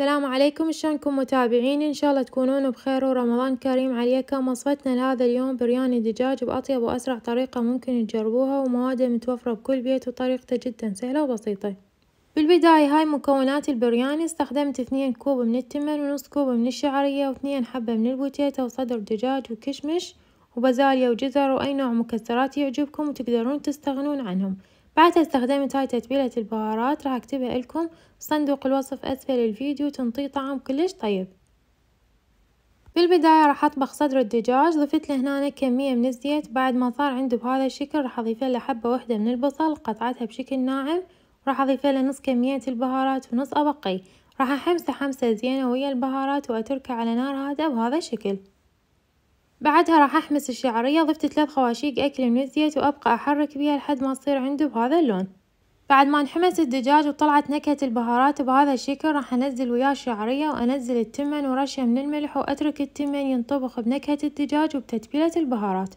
السلام عليكم شلونكم متابعيني ان شاء الله تكونون بخير ورمضان كريم عليكم وصفتنا لهذا اليوم برياني دجاج باطيب واسرع طريقة ممكن تجربوها ومواد متوفرة بكل بيت وطريقته جدا سهلة وبسيطة بالبداية هاي مكونات البرياني استخدمت اثنين كوب من التمر ونص كوب من الشعرية واثنين حبة من البوتيتا وصدر دجاج وكشمش وبازاليا وجزر واي نوع مكسرات يعجبكم وتقدرون تستغنون عنهم بعد استخدمت هاي تتبيلة البهارات راح اكتبها لكم صندوق الوصف اسفل الفيديو تنطي طعم كلش طيب بالبداية راح اطبخ صدر الدجاج ضفت له هنا كمية من الزيت بعد ما صار عنده بهذا الشكل راح اضيف له حبة واحدة من البصل قطعتها بشكل ناعم راح اضيف له نص كمية البهارات ونص ابقي راح احمسه حمسة زينة ويا البهارات واتركه على نار هادئة بهذا الشكل بعدها راح أحمس الشعرية ضفت ثلاث خواشيق أكل من الزيت وأبقى أحرك بيها لحد ما تصير عنده بهذا اللون بعد ما انحمس الدجاج وطلعت نكهة البهارات بهذا الشكل راح أنزل وياه الشعرية وأنزل التمن ورشة من الملح وأترك التمن ينطبخ بنكهة الدجاج وبتتبيلة البهارات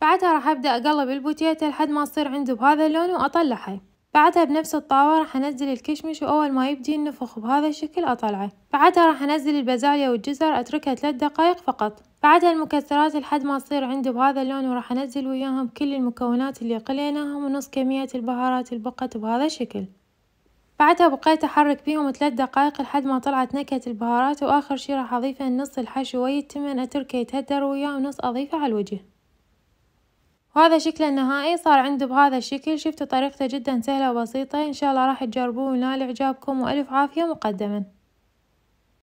بعدها راح أبدأ أقلب البوتيتا لحد ما تصير عنده بهذا اللون وأطلعها بعدها بنفس الطاوة راح انزل الكشمش واول ما يبدي النفخ بهذا الشكل اطلعه بعدها راح انزل البازاليا والجزر اتركها ثلاث دقائق فقط بعدها المكسرات لحد ما تصير عندي بهذا اللون وراح انزل وياهم كل المكونات اللي قليناهم ونص كمية البهارات البقت بهذا الشكل بعدها بقيت أحرك بيهم ثلاث دقائق لحد ما طلعت نكهة البهارات وآخر شي راح أضيفه نص الحشو ويتمن أتركه يتهدر وياه ونص أضيفه على الوجه وهذا شكله النهائي صار عنده بهذا الشكل شفتوا طريقته جدا سهلة وبسيطة ان شاء الله راح تجربوه ونال اعجابكم والف عافية مقدما